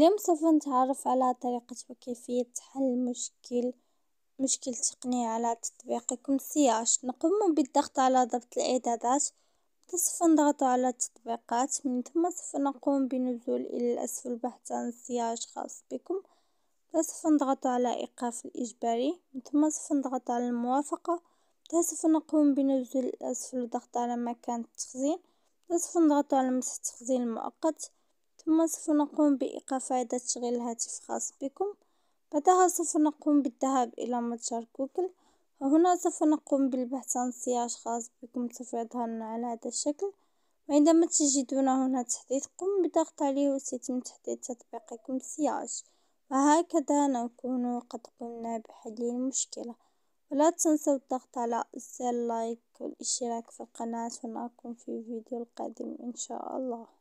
اليوم سوف نتعرف على طريقة وكيفية حل مشكل مشكل تقني على تطبيقكم سياش نقوم بالضغط على ضبط الاعدادات سوف نضغط على التطبيقات من ثم سوف نقوم بالنزول الى الاسفل بحث عن سياج خاص بكم سوف نضغط على ايقاف الاجباري من ثم سوف نضغط على الموافقة سوف نقوم بنزول الاسفل الضغط على مكان التخزين سوف نضغط على مسح التخزين المؤقت. ثم سوف نقوم بإيقاف إعادة تشغيل الهاتف خاص بكم بعدها سوف نقوم بالذهاب إلى متجر جوجل وهنا سوف نقوم بالبحث عن سياج خاص بكم سوف يظهر على هذا الشكل وعندما تجدون هنا تحديث قم بالضغط عليه وسيتم تحديث تطبيقكم سياج وهكذا نكون قد قمنا بحل المشكلة ولا تنسوا الضغط على زر لايك والاشتراك في القناة ونراكم في الفيديو القادم إن شاء الله